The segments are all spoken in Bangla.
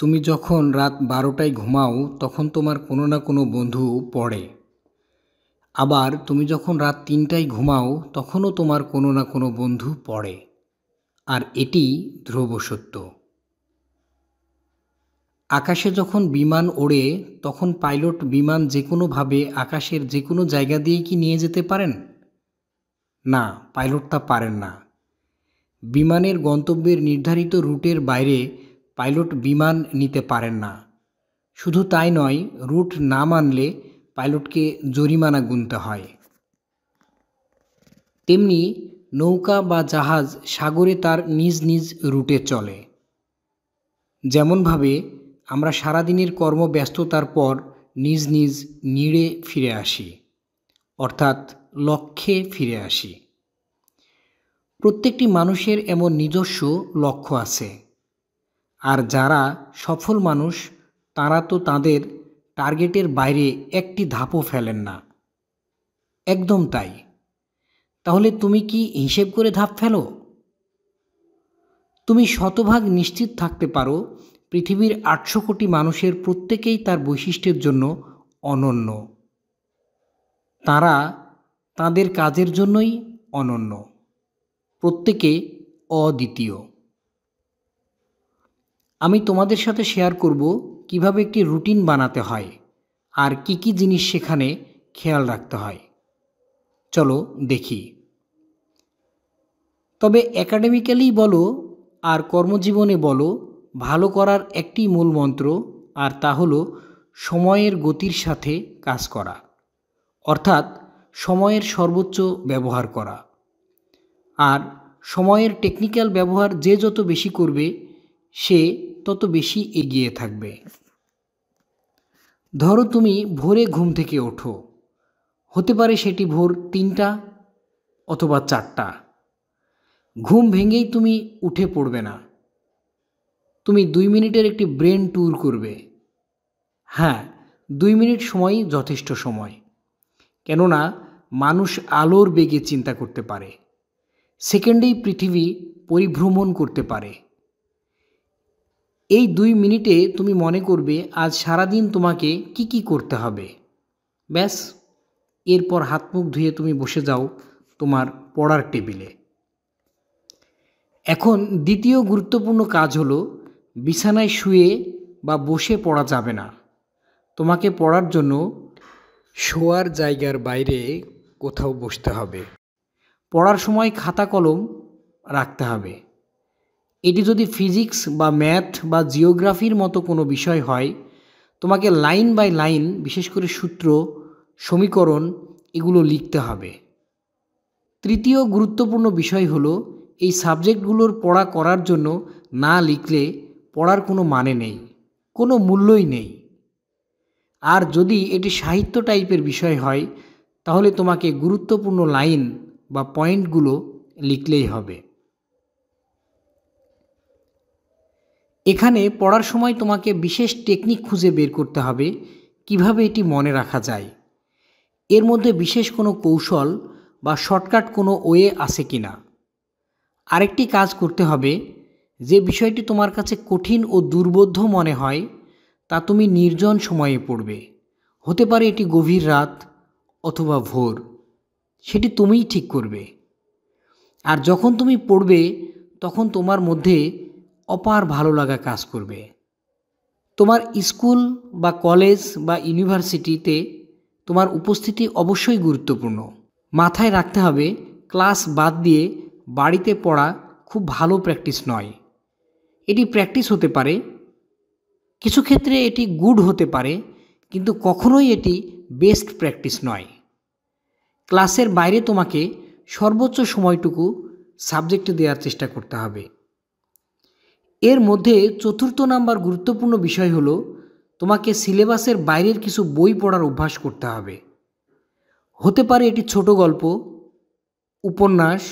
তুমি যখন রাত বারোটায় ঘুমাও তখন তোমার কোনো না কোনো বন্ধু পড়ে আবার তুমি যখন রাত তিনটায় ঘুমাও তখনও তোমার কোনো না কোনো বন্ধু পড়ে আর এটি ধ্রুব সত্য আকাশে যখন বিমান ওড়ে তখন পাইলট বিমান যে কোনোভাবে আকাশের যে কোনো জায়গা দিয়ে কি নিয়ে যেতে পারেন না পাইলট তা পারেন না বিমানের গন্তব্যের নির্ধারিত রুটের বাইরে পাইলট বিমান নিতে পারেন না শুধু তাই নয় রুট না মানলে পাইলটকে জরিমানা গুনতে হয় তেমনি নৌকা বা জাহাজ সাগরে তার নিজ নিজ রুটে চলে যেমনভাবে আমরা সারাদিনের কর্মব্যস্ততার পর নিজ নিজ নিড়ে ফিরে আসি অর্থাৎ লক্ষ্যে ফিরে আসি প্রত্যেকটি মানুষের এমন নিজস্ব লক্ষ্য আছে আর যারা সফল মানুষ তারা তো তাদের টার্গেটের বাইরে একটি ধাপও ফেলেন না একদম তাই তাহলে তুমি কি হিসেব করে ধাপ ফেলো তুমি শতভাগ নিশ্চিত থাকতে পারো পৃথিবীর আটশো কোটি মানুষের প্রত্যেকেই তার বৈশিষ্ট্যের জন্য অনন্য তারা তাদের কাজের জন্যই অনন্য প্রত্যেকে অদ্বিতীয় আমি তোমাদের সাথে শেয়ার করব কিভাবে একটি রুটিন বানাতে হয় আর কি কি জিনিস সেখানে খেয়াল রাখতে হয় চলো দেখি তবে অ্যাকাডেমিক্যালি বলো আর কর্মজীবনে বলো ভালো করার একটি মূল মন্ত্র আর তা হলো সময়ের গতির সাথে কাজ করা অর্থাৎ সময়ের সর্বোচ্চ ব্যবহার করা আর সময়ের টেকনিক্যাল ব্যবহার যে যত বেশি করবে সে তত বেশি এগিয়ে থাকবে ধরো তুমি ভোরে ঘুম থেকে ওঠো হতে পারে সেটি ভোর তিনটা অথবা চারটা ঘুম ভেঙেই তুমি উঠে পড়বে না তুমি দুই মিনিটের একটি ব্রেন ট্যুর করবে হ্যাঁ দুই মিনিট সময়ই যথেষ্ট সময় কেননা মানুষ আলোর বেগে চিন্তা করতে পারে সেকেন্ডেই পৃথিবী পরিভ্রমণ করতে পারে এই দুই মিনিটে তুমি মনে করবে আজ সারাদিন তোমাকে কি কি করতে হবে ব্যাস এরপর হাত মুখ ধুয়ে তুমি বসে যাও তোমার পড়ার টেবিলে এখন দ্বিতীয় গুরুত্বপূর্ণ কাজ হলো বিছানায় শুয়ে বা বসে পড়া যাবে না তোমাকে পড়ার জন্য শোয়ার জায়গার বাইরে কোথাও বসতে হবে পড়ার সময় খাতা কলম রাখতে হবে এটি যদি ফিজিক্স বা ম্যাথ বা জিওগ্রাফির মতো কোনো বিষয় হয় তোমাকে লাইন বাই লাইন বিশেষ করে সূত্র সমীকরণ এগুলো লিখতে হবে তৃতীয় গুরুত্বপূর্ণ বিষয় হলো এই সাবজেক্টগুলোর পড়া করার জন্য না লিখলে পড়ার কোনো মানে নেই কোনো মূল্যই নেই আর যদি এটি সাহিত্য টাইপের বিষয় হয় তাহলে তোমাকে গুরুত্বপূর্ণ লাইন বা পয়েন্টগুলো লিখলেই হবে এখানে পড়ার সময় তোমাকে বিশেষ টেকনিক খুঁজে বের করতে হবে কিভাবে এটি মনে রাখা যায় এর মধ্যে বিশেষ কোনো কৌশল বা শর্টকাট কোনো ওয়ে আছে কি না আরেকটি কাজ করতে হবে যে বিষয়টি তোমার কাছে কঠিন ও দুর্বোধ্য মনে হয় তা তুমি নির্জন সময়ে পড়বে হতে পারে এটি গভীর রাত অথবা ভোর সেটি তুমিই ঠিক করবে আর যখন তুমি পড়বে তখন তোমার মধ্যে অপার ভালো লাগা কাজ করবে তোমার স্কুল বা কলেজ বা ইউনিভার্সিটিতে তোমার উপস্থিতি অবশ্যই গুরুত্বপূর্ণ মাথায় রাখতে হবে ক্লাস বাদ দিয়ে বাড়িতে পড়া খুব ভালো প্র্যাকটিস নয় এটি প্র্যাকটিস হতে পারে কিছু ক্ষেত্রে এটি গুড হতে পারে কিন্তু কখনোই এটি বেস্ট প্র্যাকটিস নয় ক্লাসের বাইরে তোমাকে সর্বোচ্চ সময়টুকু সাবজেক্টে দেওয়ার চেষ্টা করতে হবে এর মধ্যে চতুর্থ নাম্বার গুরুত্বপূর্ণ বিষয় হলো তোমাকে সিলেবাসের বাইরের কিছু বই পড়ার অভ্যাস করতে হবে হতে পারে এটি ছোট গল্প উপন্যাস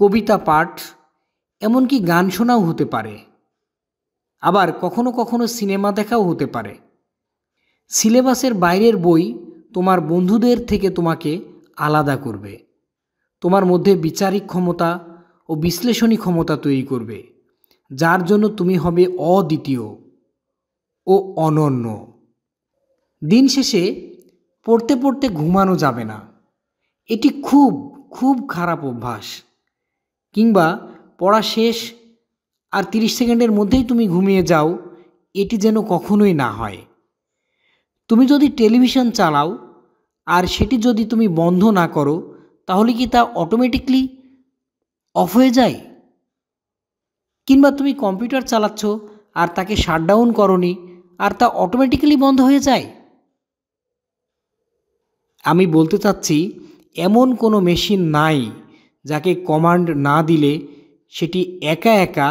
কবিতা পাঠ এমনকি গান শোনাও হতে পারে আবার কখনো কখনো সিনেমা দেখাও হতে পারে সিলেবাসের বাইরের বই তোমার বন্ধুদের থেকে তোমাকে আলাদা করবে তোমার মধ্যে বিচারিক ক্ষমতা ও বিশ্লেষণী ক্ষমতা তৈরি করবে যার জন্য তুমি হবে অদ্বিতীয় ও অনন্য দিন শেষে পড়তে পড়তে ঘুমানো যাবে না এটি খুব খুব খারাপ অভ্যাস কিংবা পড়া শেষ আর তিরিশ সেকেন্ডের মধ্যেই তুমি ঘুমিয়ে যাও এটি যেন কখনোই না হয় তুমি যদি টেলিভিশন চালাও আর সেটি যদি তুমি বন্ধ না করো তাহলে কি তা অটোমেটিকলি অফ হয়ে যায় কিংবা তুমি কম্পিউটার চালাচ্ছ আর তাকে শাটডাউন করনি আর তা অটোমেটিক্যালি বন্ধ হয়ে যায় আমি বলতে চাচ্ছি এমন কোনো মেশিন নাই যাকে কমান্ড না দিলে সেটি একা একা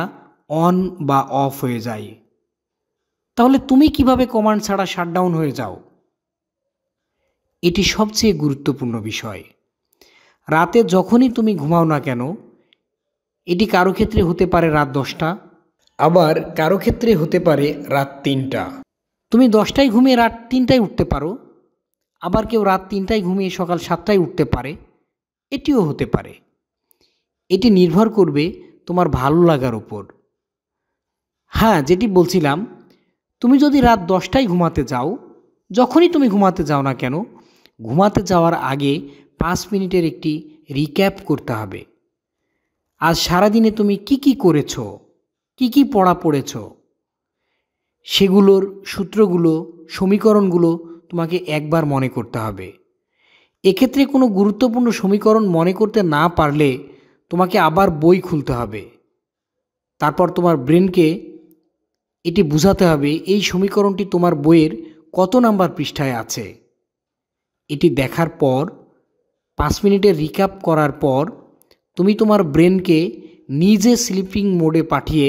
অন বা অফ হয়ে যায় তাহলে তুমি কিভাবে কমান্ড ছাড়া শাটডাউন হয়ে যাও এটি সবচেয়ে গুরুত্বপূর্ণ বিষয় রাতে যখনই তুমি ঘুমাও না কেন এটি কারো ক্ষেত্রে হতে পারে রাত দশটা আবার কারো ক্ষেত্রে হতে পারে রাত তিনটা তুমি দশটায় ঘুমিয়ে রাত তিনটায় উঠতে পারো আবার কেউ রাত তিনটায় ঘুমিয়ে সকাল সাতটায় উঠতে পারে এটিও হতে পারে এটি নির্ভর করবে তোমার ভালো লাগার উপর হ্যাঁ যেটি বলছিলাম তুমি যদি রাত দশটায় ঘুমাতে যাও যখনই তুমি ঘুমাতে যাও না কেন ঘুমাতে যাওয়ার আগে পাঁচ মিনিটের একটি রিক্যাপ করতে হবে আজ সারাদিনে তুমি কি কি করেছ কি কি পড়া পড়েছ সেগুলোর সূত্রগুলো সমীকরণগুলো তোমাকে একবার মনে করতে হবে এক্ষেত্রে কোনো গুরুত্বপূর্ণ সমীকরণ মনে করতে না পারলে তোমাকে আবার বই খুলতে হবে তারপর তোমার ব্রেনকে এটি বুঝাতে হবে এই সমীকরণটি তোমার বইয়ের কত নাম্বার পৃষ্ঠায় আছে এটি দেখার পর পাঁচ মিনিটে রিকাপ করার পর তুমি তোমার ব্রেনকে নিজে স্লিপিং মোডে পাঠিয়ে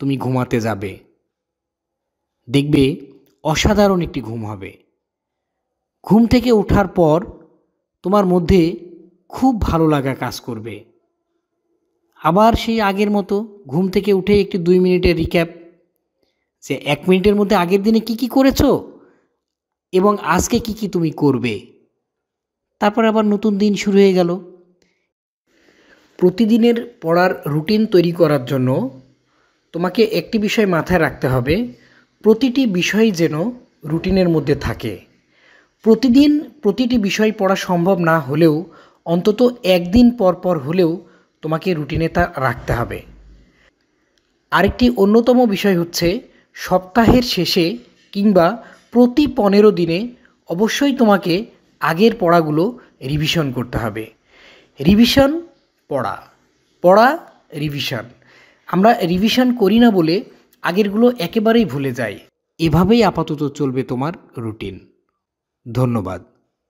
তুমি ঘুমাতে যাবে দেখবে অসাধারণ একটি ঘুম হবে ঘুম থেকে ওঠার পর তোমার মধ্যে খুব ভালো লাগা কাজ করবে আবার সেই আগের মতো ঘুম থেকে উঠে একটি দুই মিনিটের রিক্যাপ যে এক মিনিটের মধ্যে আগের দিনে কি কি করেছো এবং আজকে কি কি তুমি করবে তারপর আবার নতুন দিন শুরু হয়ে গেল প্রতিদিনের পড়ার রুটিন তৈরি করার জন্য তোমাকে একটি বিষয় মাথায় রাখতে হবে প্রতিটি বিষয় যেন রুটিনের মধ্যে থাকে প্রতিদিন প্রতিটি বিষয় পড়া সম্ভব না হলেও অন্তত একদিন পর পর হলেও তোমাকে রুটিনে তা রাখতে হবে আরেকটি অন্যতম বিষয় হচ্ছে সপ্তাহের শেষে কিংবা প্রতি পনেরো দিনে অবশ্যই তোমাকে আগের পড়াগুলো রিভিশন করতে হবে রিভিশন পড়া পড়া রিভিশন আমরা রিভিশন করি না বলে আগেরগুলো একেবারেই ভুলে যাই এভাবেই আপাতত চলবে তোমার রুটিন ধন্যবাদ